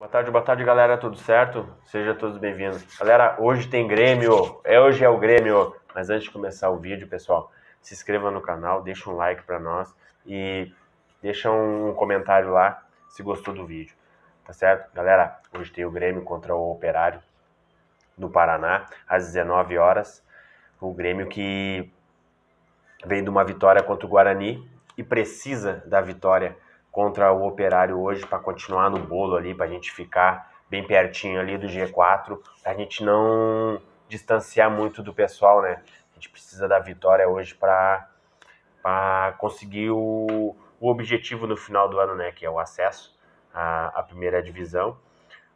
Boa tarde, boa tarde, galera. Tudo certo? Sejam todos bem-vindos. Galera, hoje tem Grêmio. É hoje é o Grêmio. Mas antes de começar o vídeo, pessoal, se inscreva no canal, deixa um like para nós e deixa um comentário lá se gostou do vídeo. Tá certo? Galera, hoje tem o Grêmio contra o Operário no Paraná às 19 horas. O Grêmio que vem de uma vitória contra o Guarani e precisa da vitória contra o Operário hoje para continuar no bolo ali, para a gente ficar bem pertinho ali do G4, para a gente não distanciar muito do pessoal, né? A gente precisa da vitória hoje para conseguir o, o objetivo no final do ano, né? Que é o acesso à, à primeira divisão.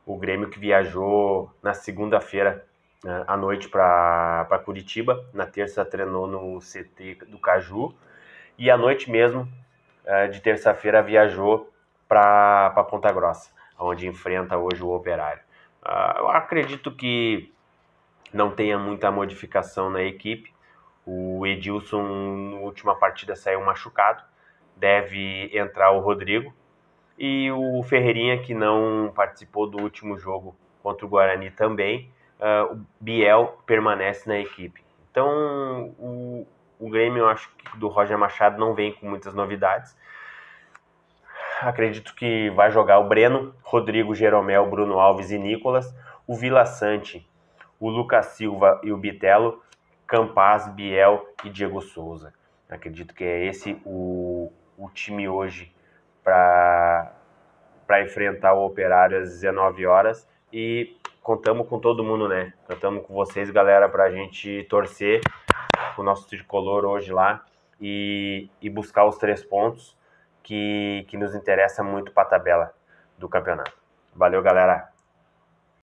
O Grêmio que viajou na segunda-feira né, à noite para Curitiba, na terça treinou no CT do Caju e à noite mesmo é, de terça-feira viajou para Ponta Grossa, onde enfrenta hoje o Operário. Ah, eu acredito que não tenha muita modificação na equipe. O Edilson, na última partida, saiu machucado. Deve entrar o Rodrigo. E o Ferreirinha, que não participou do último jogo contra o Guarani também, ah, o Biel permanece na equipe. Então, o, o Grêmio, eu acho que do Roger Machado não vem com muitas novidades. Acredito que vai jogar o Breno, Rodrigo, Jeromel, Bruno Alves e Nicolas, o Vila Sante, o Lucas Silva e o Bitelo, Campaz, Biel e Diego Souza. Acredito que é esse o, o time hoje para enfrentar o Operário às 19 horas e contamos com todo mundo, né? Contamos com vocês, galera, para a gente torcer com o nosso tricolor hoje lá e, e buscar os três pontos que, que nos interessa muito para a tabela do campeonato. Valeu, galera!